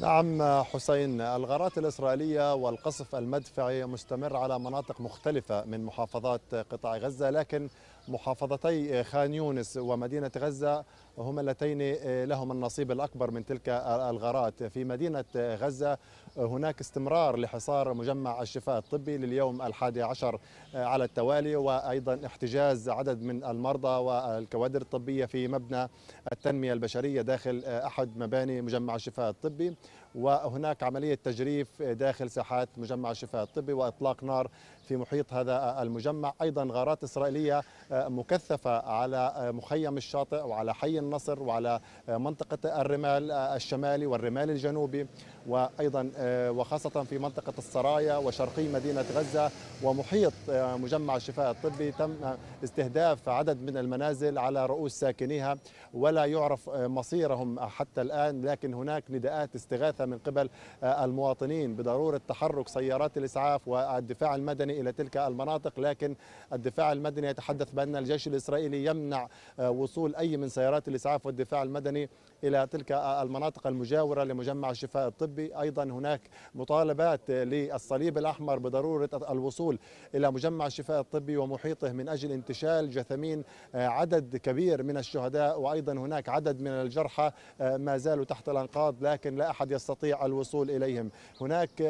نعم حسين الغارات الإسرائيلية والقصف المدفعي مستمر على مناطق مختلفة من محافظات قطاع غزة لكن محافظتي آه، خان يونس ومدينة غزة آه، هما اللتين آه، لهم النصيب الأكبر من تلك الغارات في مدينة غزة هناك استمرار لحصار مجمع الشفاء الطبي لليوم الحادي عشر على التوالي وأيضا احتجاز عدد من المرضى والكوادر الطبية في مبنى التنمية البشرية داخل أحد مباني مجمع الشفاء الطبي وهناك عملية تجريف داخل ساحات مجمع الشفاء الطبي وإطلاق نار في محيط هذا المجمع أيضا غارات إسرائيلية آه، مكثفة على آه، مخيم الشاطئ وعلى حي النصر وعلى آه، منطقة الرمال الشمالي والرمال الجنوبي وأيضا وخاصة في منطقة السرايا وشرقي مدينة غزة ومحيط مجمع الشفاء الطبي تم استهداف عدد من المنازل على رؤوس ساكنيها ولا يعرف مصيرهم حتى الآن لكن هناك نداءات استغاثة من قبل المواطنين بضرورة تحرك سيارات الإسعاف والدفاع المدني إلى تلك المناطق لكن الدفاع المدني يتحدث بأن الجيش الإسرائيلي يمنع آه، وصول أي من سيارات الإسعاف والدفاع المدني إلى تلك المناطق المجاورة لمجمع الشفاء الطبي أيضا هناك مطالبات للصليب الأحمر بضرورة الوصول إلى مجمع الشفاء الطبي ومحيطه من أجل انتشال جثمين آه، عدد كبير من الشهداء وأيضا هناك عدد من الجرحى آه، ما زالوا تحت الأنقاض لكن لا أحد يستطيع الوصول إليهم هناك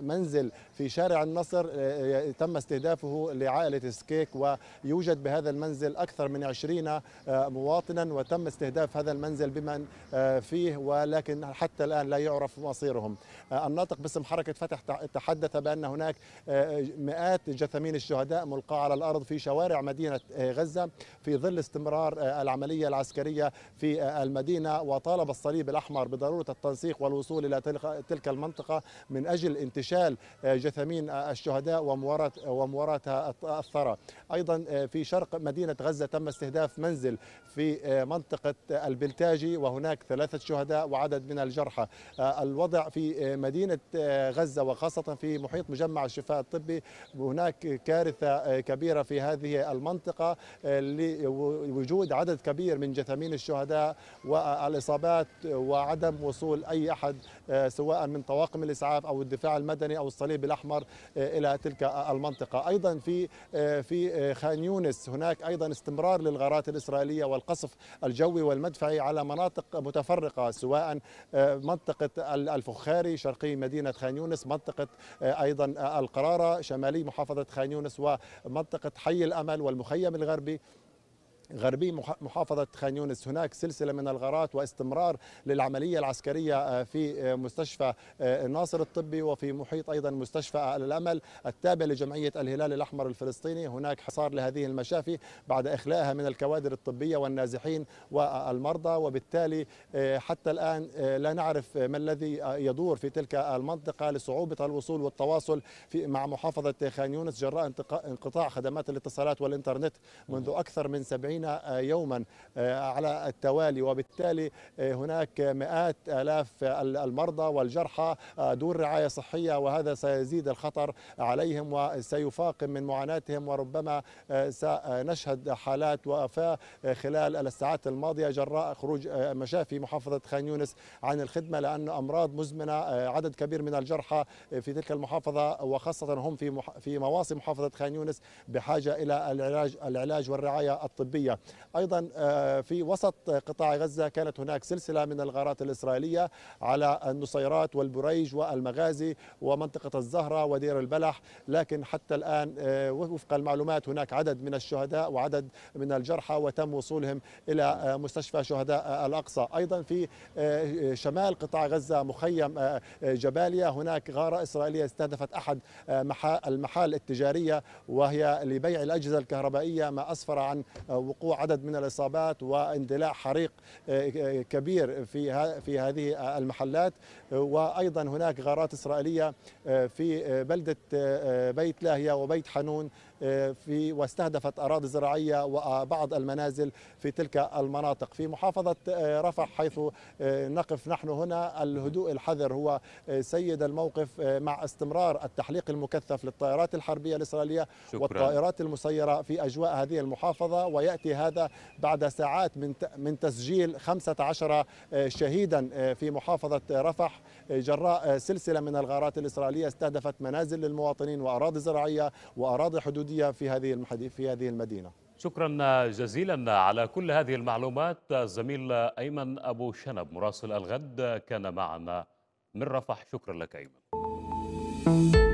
منزل في شارع النصر آه، تم استهدافه لعائلة سكيك ويوجد بهذا المنزل أكثر من 20 مواطنا وتم استهداف هذا المنزل بمن آه، فيه ولكن حتى الآن لا يعرف مصيرهم آه، الناطق باسم حركة فتح تحدث بأن هناك آه، مئات جثمين الشهداء ملقاة على الأرض في شوارع مدينة غزة في ظل استمرار العملية العسكرية في المدينة وطالب الصليب الأحمر بضرورة التنسيق والوصول إلى تلك المنطقة من أجل انتشال جثمين الشهداء ومواراة الثرى أيضا في شرق مدينة غزة تم استهداف منزل في منطقة البلتاجي وهناك هناك ثلاثة شهداء وعدد من الجرحى آه، الوضع في آه، مدينة آه، غزة وخاصة في محيط مجمع الشفاء الطبي هناك كارثة كبيرة في هذه المنطقة لوجود عدد كبير من جثامين الشهداء والإصابات وعدم وصول أي أحد آه، سواء من طواقم الاسعاف او الدفاع المدني او الصليب الاحمر آه، الى تلك المنطقه ايضا في آه، في خان يونس هناك ايضا استمرار للغارات الاسرائيليه والقصف الجوي والمدفعي على مناطق متفرقه سواء منطقه الفخاري شرقي مدينه خان يونس منطقه ايضا القراره شمالي محافظه خان يونس ومنطقه حي الامل والمخيم الغربي غربي محافظة خان يونس هناك سلسلة من الغارات واستمرار للعملية العسكرية آه، في آه، مستشفى الناصر آه، الطبي وفي محيط أيضا مستشفى الأمل التابع لجمعية الهلال الأحمر الفلسطيني هناك حصار لهذه المشافي بعد إخلائها من الكوادر الطبية والنازحين والمرضى وبالتالي حتى الآن لا نعرف ما الذي يدور في تلك المنطقة لصعوبة الوصول والتواصل في مع محافظة خان يونس جراء انقطاع خدمات الاتصالات والإنترنت منذ أكثر من 70 علينا آه، يوما آه، على التوالي وبالتالي آه، هناك مئات آلاف المرضى والجرحى دون رعاية صحية وهذا سيزيد الخطر عليهم وسيفاقم من معاناتهم وربما سنشهد حالات وفاة خلال الساعات الماضية جراء خروج مشافي محافظة خان يونس عن الخدمة لأن أمراض مزمنة عدد كبير من الجرحى في تلك المحافظة وخاصة هم في في مواصي محافظة خان يونس بحاجة إلى العلاج العلاج والرعاية الطبية الإسرائيلية أيضا آه، في وسط قطاع غزة كانت هناك سلسلة من الغارات الإسرائيلية على النصيرات والبريج والمغازي ومنطقة الزهرة ودير البلح لكن حتى الآن آه، وفق المعلومات هناك عدد من الشهداء وعدد من الجرحى وتم وصولهم إلى آه، مستشفى شهداء الأقصى أيضا في شمال قطاع غزة مخيم جباليا هناك غارة إسرائيلية استهدفت أحد المحال التجارية وهي لبيع الأجهزة الكهربائية ما أسفر عن وقوع وقوع عدد من الاصابات واندلاع حريق آه، آه، كبير في في هذه المحلات آه، وايضا هناك غارات اسرائيليه في بلده بيت لاهيا وبيت حنون آه، في واستهدفت أراضي زراعية وبعض المنازل في تلك المناطق في محافظة آه، رفح حيث آه، نقف نحن هنا الهدوء الحذر هو سيد الموقف مع استمرار التحليق المكثف للطائرات الحربية الإسرائيلية شكرا. والطائرات المسيرة في أجواء هذه المحافظة ويأتي هذا بعد ساعات من من تسجيل 15 شهيدا في محافظة رفح جراء سلسلة من الغارات الإسرائيلية استهدفت منازل للمواطنين وأراضي زراعية وأراضي حدود السعودية في هذه في هذه المدينة شكرا جزيلا على كل هذه المعلومات الزميل أيمن أبو شنب مراسل الغد كان معنا من رفح شكرا لك أيمن